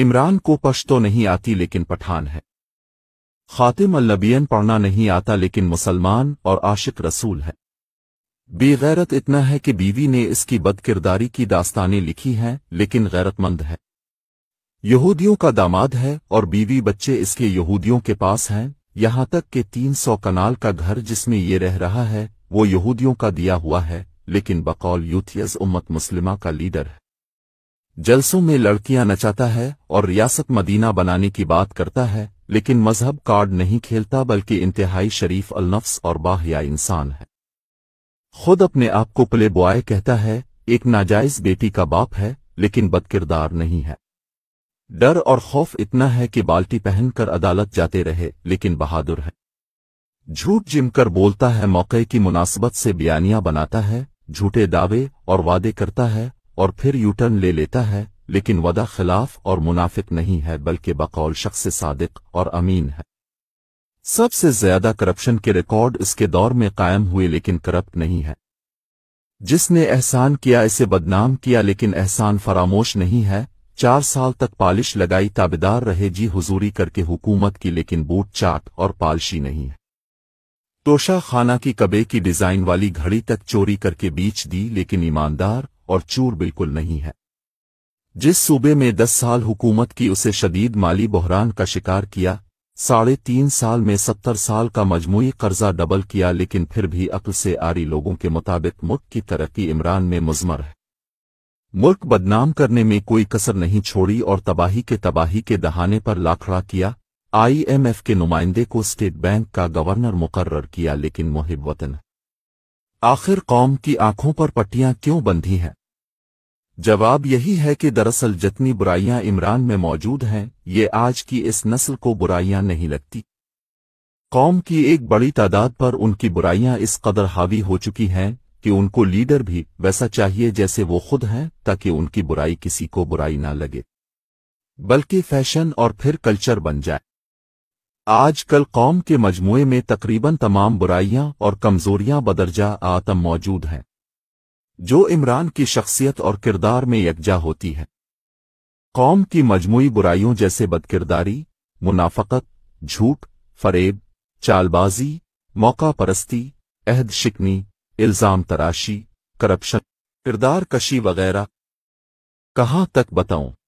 इमरान को पश तो नहीं आती लेकिन पठान है खातिम अल्लबियन पढ़ना नहीं आता लेकिन मुसलमान और आशिक रसूल है बेगैरत इतना है कि बीवी ने इसकी बदकिरदारी की दास्तानें लिखी हैं लेकिन गैरतमंद है यहूदियों का दामाद है और बीवी बच्चे इसके यहूदियों के पास हैं यहां तक कि तीन सौ कनाल का घर जिसमें ये रह रहा है वो यहूदियों का दिया हुआ है लेकिन बकौल यूथियस उम्मत मुस्लिमा का लीडर है जलसों में लड़कियां नचाता है और रियासत मदीना बनाने की बात करता है लेकिन मजहब कार्ड नहीं खेलता बल्कि इंतहाई शरीफ अलनफ्स और बाहिया इंसान है खुद अपने आप को प्ले बॉय कहता है एक नाजायज बेटी का बाप है लेकिन बदकिरदार नहीं है डर और खौफ इतना है कि बाल्टी पहनकर अदालत जाते रहे लेकिन बहादुर है झूठ जिमकर बोलता है मौके की मुनासबत से बयानियां बनाता है झूठे दावे और वादे करता है और फिर यूटर्न ले लेता है लेकिन वदा खिलाफ और मुनाफिक नहीं है बल्कि बकौल शख्स सादिक और अमीन है सबसे ज्यादा करप्शन के रिकॉर्ड इसके दौर में कायम हुए लेकिन करप्ट नहीं है जिसने एहसान किया इसे बदनाम किया लेकिन एहसान फरामोश नहीं है चार साल तक पालिश लगाई ताबेदार रहे जी हुजूरी करके हुकूमत की लेकिन बूट चाट और पालशी नहीं है तोशा खाना की कबे की डिजाइन वाली घड़ी तक चोरी करके बीच दी लेकिन ईमानदार और चूर बिल्कुल नहीं है जिस सूबे में दस साल हुकूमत की उसे शदीद माली बहरान का शिकार किया साढ़े तीन साल में सत्तर साल का मजमू कर्जा डबल किया लेकिन फिर भी अकल से आरी लोगों के मुताबिक मुल्क की तरक्की इमरान में मुजमर है मुल्क बदनाम करने में कोई कसर नहीं छोड़ी और तबाही के तबाही के दहाने पर लाखड़ा किया आईएमएफ के नुमाइंदे को स्टेट बैंक का गवर्नर मुकर्र किया लेकिन मुहिब वतन आखिर कौम की आंखों पर पट्टियां क्यों बंधी हैं जवाब यही है कि दरअसल जितनी बुराइयां इमरान में मौजूद हैं ये आज की इस नस्ल को बुराइयां नहीं लगती कौम की एक बड़ी तादाद पर उनकी बुराइयां इस कदर हावी हो चुकी हैं कि उनको लीडर भी वैसा चाहिए जैसे वो खुद हैं ताकि उनकी बुराई किसी को बुराई ना लगे बल्कि फैशन और फिर कल्चर बन जाए आजकल कौम के मजमुए में तकरीबन तमाम बुराइयां और कमजोरियां बदरजा आतम मौजूद हैं जो इमरान की शख्सियत और किरदार में यकजा होती है कौम की मजमू बुराइयों जैसे बदकिरदारी मुनाफकत झूठ फरेब चालबाजी मौका परस्ती अहद शिकनी इल्ज़ाम तराशी करप्शन किरदार कशी वगैरह कहाँ तक बताऊं